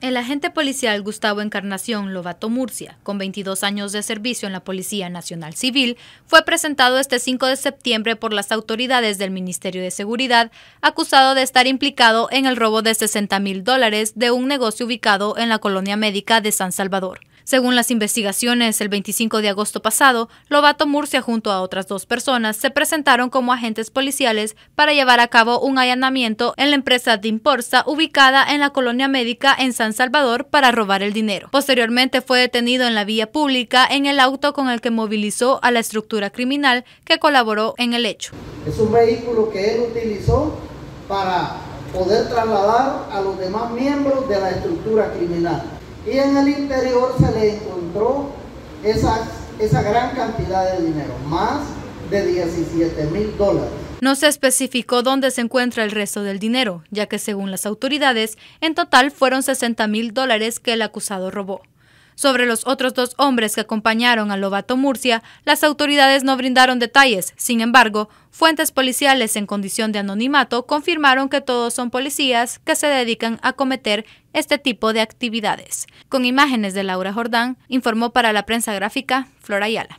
El agente policial Gustavo Encarnación Lobato Murcia, con 22 años de servicio en la Policía Nacional Civil, fue presentado este 5 de septiembre por las autoridades del Ministerio de Seguridad, acusado de estar implicado en el robo de 60 mil dólares de un negocio ubicado en la colonia médica de San Salvador. Según las investigaciones, el 25 de agosto pasado, Lobato Murcia junto a otras dos personas se presentaron como agentes policiales para llevar a cabo un allanamiento en la empresa Dimporsa ubicada en la colonia médica en San Salvador para robar el dinero. Posteriormente fue detenido en la vía pública en el auto con el que movilizó a la estructura criminal que colaboró en el hecho. Es un vehículo que él utilizó para poder trasladar a los demás miembros de la estructura criminal. Y en el interior se le encontró esa, esa gran cantidad de dinero, más de 17 mil dólares. No se especificó dónde se encuentra el resto del dinero, ya que según las autoridades, en total fueron 60 mil dólares que el acusado robó. Sobre los otros dos hombres que acompañaron a Lobato Murcia, las autoridades no brindaron detalles. Sin embargo, fuentes policiales en condición de anonimato confirmaron que todos son policías que se dedican a cometer este tipo de actividades. Con imágenes de Laura Jordán, informó para la prensa gráfica Flora Ayala.